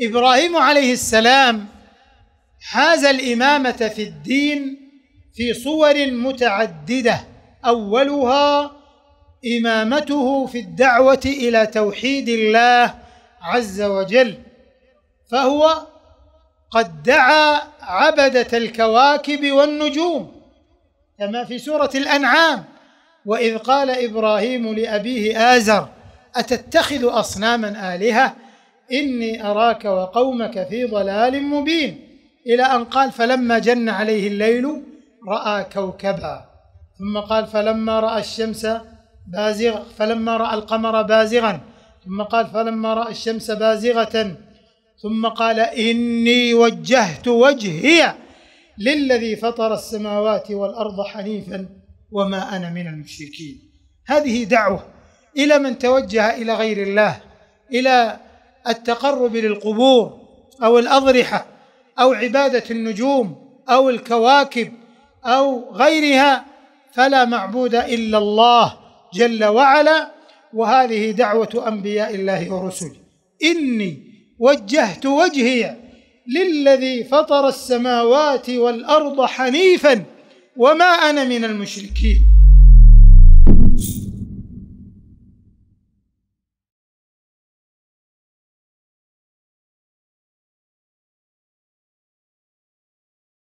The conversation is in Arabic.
ابراهيم عليه السلام حاز الامامه في الدين في صور متعدده اولها امامته في الدعوه الى توحيد الله عز وجل فهو قد دعا عبده الكواكب والنجوم كما في سوره الانعام واذ قال ابراهيم لابيه ازر اتتخذ اصناما الهه إني أراك وقومك في ضلال مبين إلى أن قال فلما جن عليه الليل رأى كوكبا ثم قال فلما رأى الشمس بازغ فلما رأى القمر بازغا ثم قال فلما رأى الشمس بازغة ثم قال إني وجهت وجهي للذي فطر السماوات والأرض حنيفا وما أنا من المشركين هذه دعوة إلى من توجه إلى غير الله إلى التقرب للقبور او الاضرحه او عباده النجوم او الكواكب او غيرها فلا معبود الا الله جل وعلا وهذه دعوه انبياء الله ورسله اني وجهت وجهي للذي فطر السماوات والارض حنيفا وما انا من المشركين